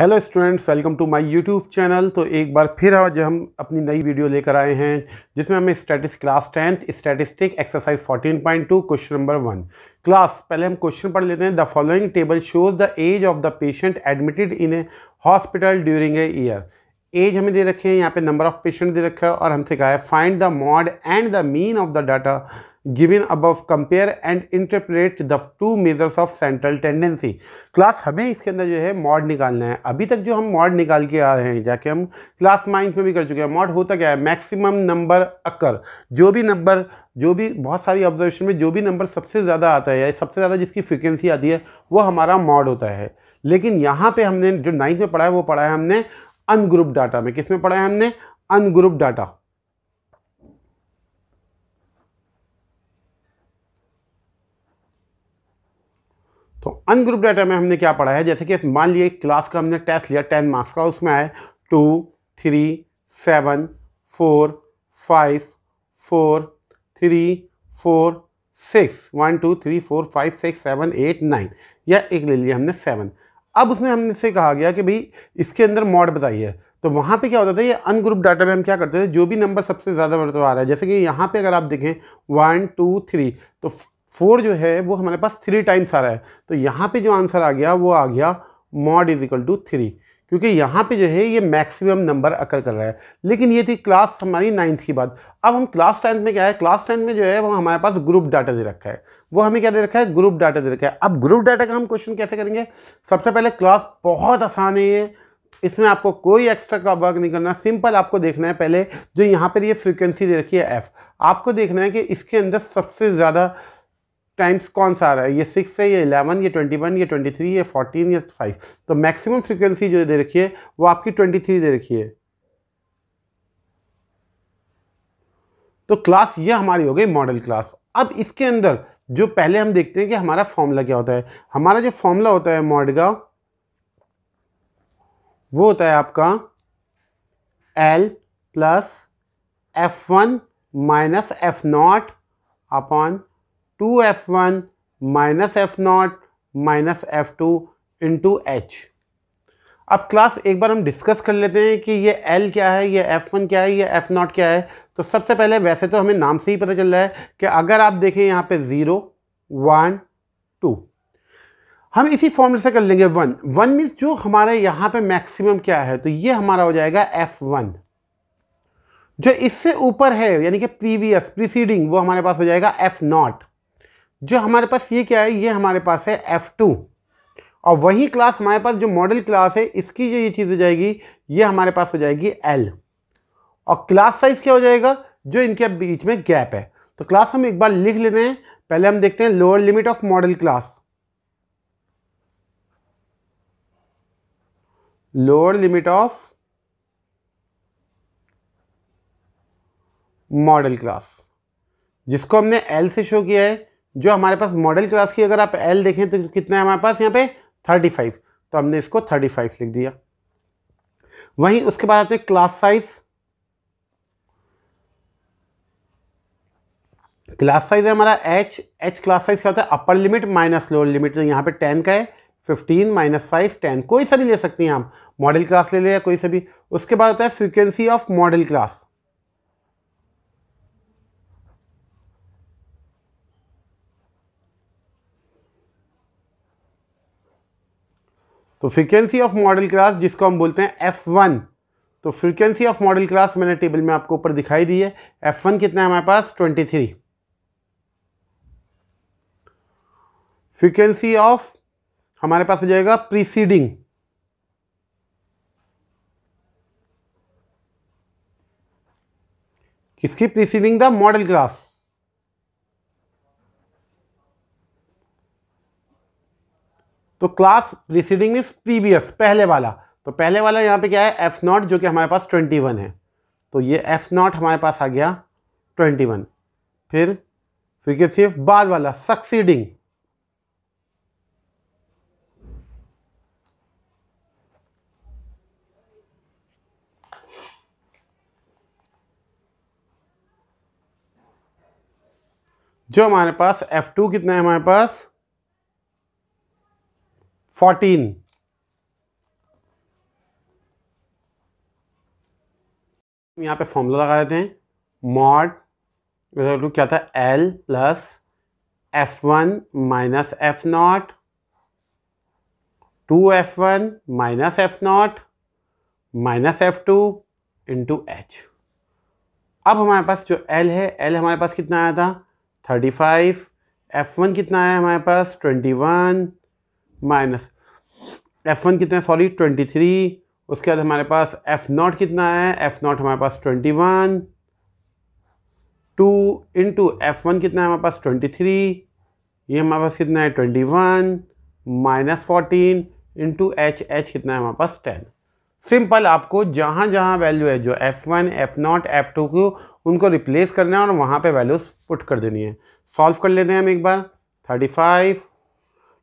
hello students welcome to my YouTube channel तो एक बार फिर आज हम अपनी नई वीडियो लेकर आए हैं जिसमें हमें stats class tenth statistic exercise 14.2 question number one class पहले हम क्वेश्चन पढ़ लेते हैं the following table shows the age of the patient admitted in a hospital during a year age हमें दे रखे हैं यहाँ पे नंबर ऑफ पेशेंट दे रखा है और हमसे कहा है find the mode and the mean of the data given above compare and interpret the two measures of central tendency class हमें इसके अंदर जो है मॉड निकालना है अभी तक जो हम मॉड निकाल के आ रहे हैं जाके हम क्लास माइंस में भी कर चुके हैं मॉड होता क्या है मैक्सिमम नंबर अक्कर जो भी नंबर जो भी बहुत सारी ऑब्जर्वेशन में जो भी नंबर सबसे ज़्यादा आता है या सबसे ज़्यादा जिसकी फ्रिक्वेंसी आती है वो हमारा मॉड होता है लेकिन यहाँ पर हमने जो नाइन्थ में पढ़ा है वो पढ़ा है हमने अनग्रुप डाटा में किस में पढ़ा है हमने अनग्रुप डाटा तो अनग्रुप डाटा में हमने क्या पढ़ा है जैसे कि मान लिए क्लास का हमने टेस्ट लिया टेन मार्क्स का उसमें आए two three seven four five four three four six one two three four five six seven eight nine या एक ले लिया हमने सेवन अब उसमें हमने से कहा गया कि भाई इसके अंदर मॉड बताइए तो वहाँ पे क्या होता था ये अनग्रुप डाटा में हम क्या करते थे जो भी नंबर सबसे ज़्यादा मरतब आ रहा है जैसे कि यहाँ पे अगर आप देखें वन टू थ्री तो फोर जो है वो हमारे पास थ्री टाइम्स आ रहा है तो यहाँ पे जो आंसर आ गया वो आ गया mode is equal to three क्योंकि यहाँ पे जो है ये मैक्सिमम नंबर अकर कर रहा है लेकिन ये थी क्लास हमारी नाइन्थ की बात अब हम क्लास टेंथ में क्या है क्लास टेंथ में जो है वो हमारे पास ग्रुप डाटा दे रखा है वो हमें क्या दे रखा है ग्रुप डाटा दे रखा है अब ग्रुप डाटा का हम क्वेश्चन कैसे करेंगे सबसे पहले क्लास बहुत आसान है ये इसमें आपको कोई एक्स्ट्रा का वर्क नहीं करना सिंपल आपको देखना है पहले जो यहाँ पर ये फ्रिक्वेंसी दे रखी है एफ़ आपको देखना है कि इसके अंदर सबसे ज़्यादा टाइम्स कौन सा आ रहा है ये सिक्स है ये इलेवन ये ट्वेंटी वन ये ट्वेंटी थ्री ये फोर्टीन या फाइव तो मैक्सिमम फ्रीक्वेंसी जो दे रखी है वो आपकी ट्वेंटी थ्री दे रखी है तो क्लास ये हमारी हो गई मॉडल क्लास अब इसके अंदर जो पहले हम देखते हैं कि हमारा फॉर्मूला क्या होता है हमारा जो फॉर्मूला होता है मॉड का वो होता है आपका L plus F one minus F not upon two F one minus F not minus F two into H अब क्लास एक बार हम डिस्कस कर लेते हैं कि ये एल क्या है ये एफ़ वन क्या है ये एफ़ नॉट क्या है तो सबसे पहले वैसे तो हमें नाम से ही पता चल रहा है कि अगर आप देखें यहाँ पे ज़ीरो वन टू हम इसी फॉर्मूले से कर लेंगे वन वन मीन्स जो हमारे यहाँ पे मैक्सिमम क्या है तो ये हमारा हो जाएगा एफ़ वन जो इससे ऊपर है यानी कि प्रीवियस प्रीसीडिंग वो हमारे पास हो जाएगा एफ़ नॉट जो हमारे पास ये क्या है ये हमारे पास है एफ़ टू और वही क्लास हमारे पास जो मॉडल क्लास है इसकी जो ये चीज़ हो जाएगी ये हमारे पास हो जाएगी एल और क्लास साइज़ क्या हो जाएगा जो इनके बीच में गैप है तो क्लास हम एक बार लिख लेते हैं पहले हम देखते हैं lower limit of modal class lower limit of modal class जिसको हमने एल से शो किया है जो हमारे पास मॉडल क्लास की अगर आप एल देखें तो कितना है हमारे पास यहाँ पे थर्टी फाइव तो हमने इसको थर्टी फाइव लिख दिया वहीं उसके बाद आते हैं क्लास साइज क्लास साइज है हमारा एच एच क्लास साइज क्या होता है upper limit minus lower limit तो यहाँ पे टेन का है फिफ्टीन माइनस फाइव टेन कोई सा भी ले सकते हैं आप मॉडल क्लास ले लिया कोई सा भी उसके बाद होता है फ्रीक्वेंसी ऑफ मॉडल क्लास तो फ्रीक्वेंसी ऑफ मॉडल क्लास जिसको हम बोलते हैं एफ वन तो फ्रीक्वेंसी ऑफ मॉडल क्लास मैंने टेबल में आपको ऊपर दिखाई दी है एफ वन कितना है हमारे पास ट्वेंटी थ्री फ्रीक्वेंसी ऑफ हमारे पास हो जाएगा प्रीसीडिंग किसकी प्रीसीडिंग द मॉडल क्लास तो क्लास रिसीडिंग मीन्स प्रीवियस पहले वाला तो पहले वाला यहाँ पे क्या है एफ नॉट जो कि हमारे पास ट्वेंटी वन है तो ये एफ नॉट हमारे पास आ गया ट्वेंटी वन फिर फिर के सिर्फ बाद वाला सक्सीडिंग जो हमारे पास F2 कितना है हमारे पास 14 यहाँ पे फॉर्मूला लगा देते हैं मॉड टू क्या था L plus F one minus F not two F one minus F not minus F two into H अब हमारे पास जो एल है एल हमारे पास कितना आया था थर्टी फाइव एफ वन कितना आया हमारे पास twenty one minus F one कितना है सॉरी ट्वेंटी थ्री उसके बाद हमारे पास एफ नॉट कितना है एफ नॉट हमारे पास twenty one two into F one कितना है हमारे पास ट्वेंटी थ्री ये हमारे पास कितना है twenty one minus fourteen into H H कितना है हमारे पास टेन सिंपल आपको जहाँ जहाँ वैल्यू है जो F one F not F two को उनको रिप्लेस करना है और वहाँ पे वैल्यूज पुट कर देनी है सॉल्व कर लेते हैं हम एक बार thirty five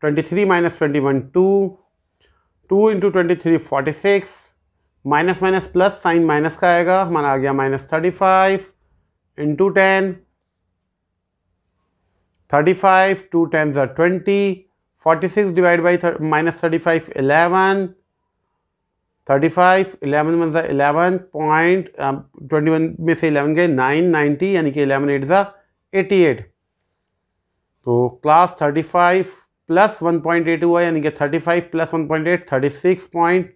twenty three minus twenty one two two into twenty three forty six minus minus plus sign minus का आएगा हमारा आ गया minus thirty five into ten thirty five two ten ज twenty forty six divide by minus thirty five eleven thirty five eleven one ज़ा eleven point twenty one में से eleven गए नाइन नाइन्टी यानी कि इलेवन एट ज़ा eighty eight तो class thirty five plus one point eight हुआ यानी कि thirty five plus one point eight thirty six point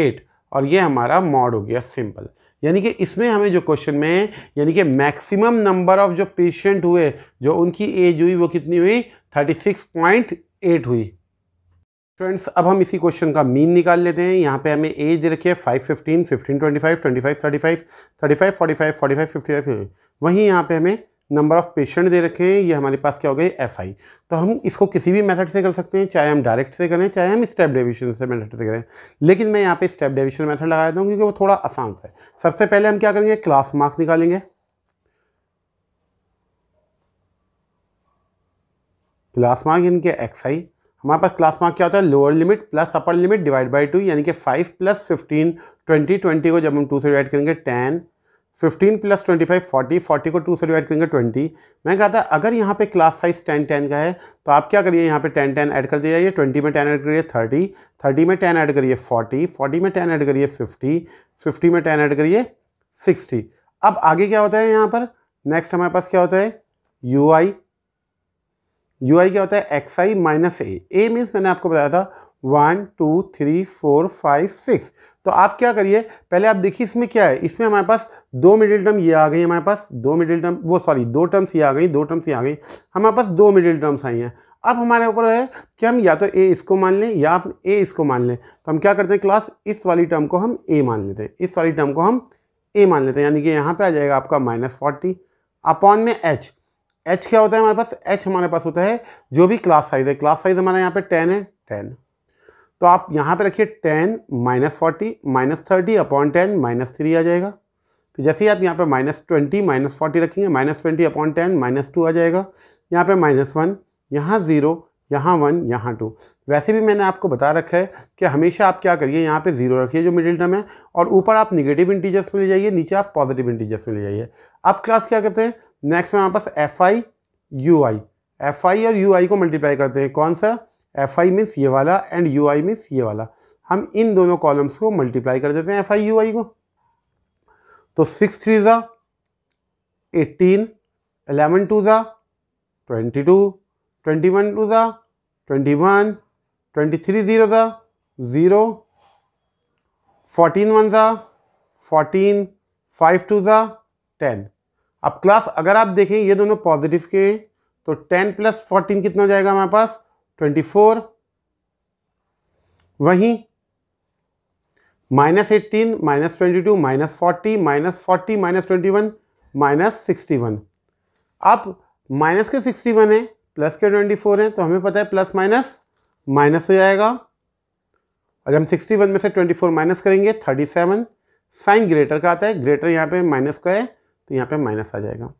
eight और ये हमारा मॉड हो गया सिंपल यानी कि इसमें हमें जो क्वेश्चन में यानी कि मैक्सिमम नंबर ऑफ जो पेशेंट हुए जो उनकी एज हुई वो कितनी हुई थर्टी सिक्स पॉइंट एट हुई फ्रेंड्स अब हम इसी क्वेश्चन का मीन निकाल लेते हैं यहाँ पे हमें एज रखी है five fifteen fifteen twenty five twenty five thirty five thirty five forty five forty five fifty five वहीं यहाँ पे हमें नंबर ऑफ़ पेशेंट दे रखे हैं ये हमारे पास क्या हो गई एफ आई तो हम इसको किसी भी मेथड से कर सकते हैं चाहे हम डायरेक्ट से करें चाहे हम स्टेप डिवीजन से मेथड से करें लेकिन मैं यहाँ पे स्टेप डिवीजन मेथड लगा देता हूँ क्योंकि वो थोड़ा आसान है सबसे पहले हम क्या करेंगे क्लास मार्क्स निकालेंगे क्लास मार्क इनके एक्स आई हमारे पास क्लास मार्क क्या होता है lower limit plus upper limit divide by two यानी कि five plus fifteen twenty twenty को जब हम टू से डिवाइड करेंगे ten fifteen plus twenty five forty forty को टू से डिवाइड करेंगे ट्वेंटी मैं कहा था अगर यहाँ पे क्लास साइज टेन टेन का है तो आप क्या करिए यहाँ पे टेन टेन ऐड कर दिया जाइए ट्वेंटी में टेन ऐड करिए थर्टी थर्टी में टेन ऐड करिए फोर्टी फोर्टी में टेन ऐड करिए फिफ्टी फिफ्टी में टेन ऐड करिए सिक्सटी अब आगे क्या होता है यहाँ पर नेक्स्ट हमारे पास क्या होता है यू आई यू आई क्या होता है X I minus A A means मैंने आपको बताया था one two three four five six तो आप क्या करिए पहले आप देखिए इसमें क्या है इसमें हमारे पास दो मिडिल टर्म ये आ गई हमारे पास दो मिडिल टर्म वो सॉरी दो टर्म्स ये आ गई दो टर्म्स ये आ गई हमारे पास दो मिडिल टर्म्स आई हैं अब हमारे ऊपर है कि हम या तो ए इसको मान लें या आप ए इसको मान लें तो हम क्या करते हैं क्लास इस वाली टर्म को हम ए मान लेते हैं इस वाली टर्म को हम ए मान लेते हैं यानी कि यहाँ पर आ जाएगा आपका माइनस फोर्टी अपॉन में एच एच क्या होता है हमारे पास एच हमारे पास होता है जो भी क्लास साइज़ है क्लास साइज़ हमारे यहाँ पर टेन है टेन तो आप यहाँ पे रखिए ten minus forty minus thirty upon ten minus three आ जाएगा फिर जैसे ही आप यहाँ पे माइनस ट्वेंटी माइनस फोर्टी रखेंगे minus twenty upon ten minus two आ जाएगा यहाँ पे माइनस वन यहाँ ज़ीरो यहाँ वन यहाँ टू वैसे भी मैंने आपको बता रखा है कि हमेशा आप क्या करिए यहाँ पे ज़ीरो रखिए जो मिडिल टर्म है और ऊपर आप निगेटिव इंटीजर्स में ले जाइए नीचे आप पॉजिटिव इंटीजर्स में ले जाइए अब क्लास क्या करते हैं नेक्स्ट में वहाँ पास F I U I F I और यू आई को मल्टीप्लाई करते हैं कौन सा एफ आई मीन्स ये वाला एंड यू आई मीन्स ये वाला हम इन दोनों कॉलम्स को मल्टीप्लाई कर देते हैं एफ आई यू आई को तो सिक्स थ्री ज़ा एटीन एलेवन टू ज़ा twenty two twenty one two ज़ा twenty one twenty three zero ज़ा ज़ीरो फोर्टीन वन ज़ा फोर्टीन फाइव टू ज़ा टेन अब क्लास अगर आप देखें ये दोनों पॉजिटिव के हैं तो टेन प्लस फोर्टीन कितना हो जाएगा हमारे पास ट्वेंटी फोर वहीं minus eighteen minus twenty two minus forty minus forty minus twenty one minus sixty one अब माइनस के सिक्सटी वन है प्लस के ट्वेंटी फोर है तो हमें पता है प्लस माइनस माइनस हो जाएगा अगर हम सिक्सटी वन में से ट्वेंटी फोर माइनस करेंगे थर्टी सेवन साइन ग्रेटर का आता है ग्रेटर यहाँ पे माइनस का है तो यहाँ पे माइनस आ जाएगा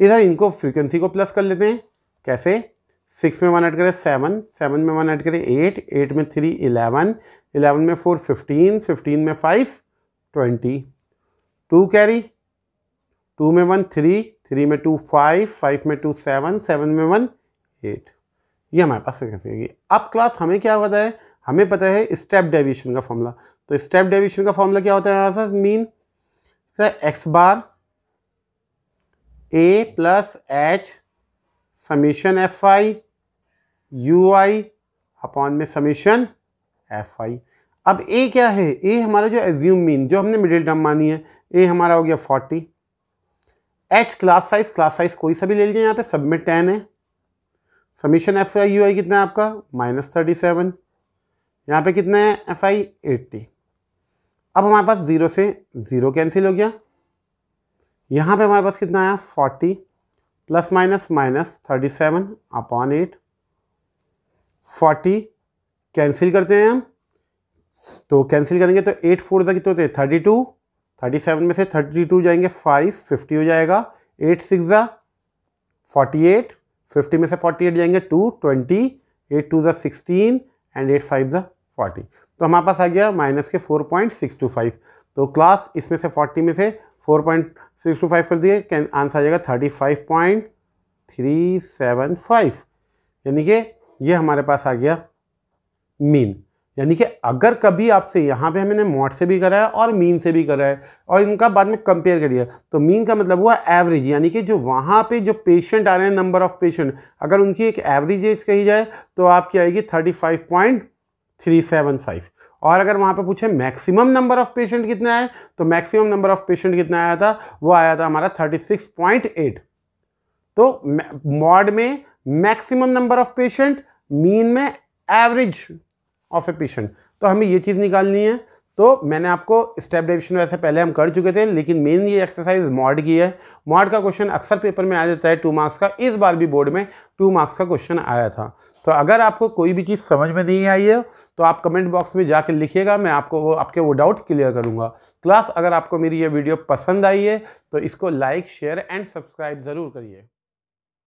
इधर इनको फ्रीक्वेंसी को प्लस कर लेते हैं कैसे सिक्स में वन ऐड करें सेवन सेवन में वन ऐड करें एट एट में थ्री इलेवन इलेवन में फोर फिफ्टीन फिफ्टीन में five twenty two carry two में वन थ्री थ्री में टू फाइव फाइव में टू सेवन सेवन में वन एट ये हमारे पास फ्रिक्वेंसी अब क्लास हमें क्या पता है हमें पता है स्टेप डेविएशन का फॉर्मूला तो स्टेप डेविएशन का फॉर्मूला क्या होता है हमारे साथ mean sir X bar A plus H summation F I U I upon में समीशन एफ आई अब ए क्या है ए हमारा जो एज्यूम मीन जो हमने मिडिल टर्म मानी है ए हमारा हो गया forty each class size class size कोई सा भी ले लीजिए यहाँ पे सब में टेन है summation F I U I कितना है आपका माइनस थर्टी सेवन यहाँ पे कितना है एफ आई एट्टी अब हमारे पास ज़ीरो से ज़ीरो कैंसिल हो गया यहाँ पे हमारे पास कितना आया forty plus minus minus thirty seven upon eight forty cancel करते हैं हम तो कैंसिल करेंगे तो एट फोर तक तो होते हैं थर्टी टू थर्टी सेवन में से थर्टी टू जाएंगे फाइव फिफ्टी हो जाएगा एट सिक्स ज़ा फोर्टी एट फिफ्टी में से फोर्टी एट जाएंगे टू ट्वेंटी एट टू ज़ा सिक्सटीन एंड एट फाइव ज़ा फोर्टी तो हमारे पास आ गया माइनस के four point six two five तो क्लास इसमें से फोर्टी में से four point six two five कर दिए कैन आंसर आ जाएगा thirty five point three seven five यानी कि ये हमारे पास आ गया मीन यानी कि अगर कभी आपसे यहाँ पे हमने मॉट से भी करा है और मीन से भी करा है और इनका बाद में कंपेयर कर दिया तो मीन का मतलब हुआ एवरेज यानी कि जो वहाँ पे जो पेशेंट आ रहे हैं नंबर ऑफ़ पेशेंट अगर उनकी एक एवरेज एज कही जाए तो आपकी आएगी thirty five point three seven five और अगर वहाँ पे पूछे मैक्सिमम नंबर ऑफ पेशेंट कितने आए तो मैक्सिमम नंबर ऑफ पेशेंट कितना आया था वो आया था हमारा थर्टी सिक्स पॉइंट एट तो मॉड में maximum number of patient mean में एवरेज ऑफ ए पेशेंट तो हमें ये चीज़ निकालनी है तो मैंने आपको स्टेप डिविशन वैसे पहले हम कर चुके थे लेकिन मेन ये एक्सरसाइज मॉड की है मॉड का क्वेश्चन अक्सर पेपर में आ जाता है टू मार्क्स का इस बार भी बोर्ड में टू मार्क्स का क्वेश्चन आया था तो अगर आपको कोई भी चीज़ समझ में नहीं आई है तो आप कमेंट बॉक्स में जाकर लिखिएगा मैं आपको वो आपके वो डाउट क्लियर करूँगा क्लास अगर आपको मेरी ये वीडियो पसंद आई है तो इसको लाइक शेयर एंड सब्सक्राइब ज़रूर करिए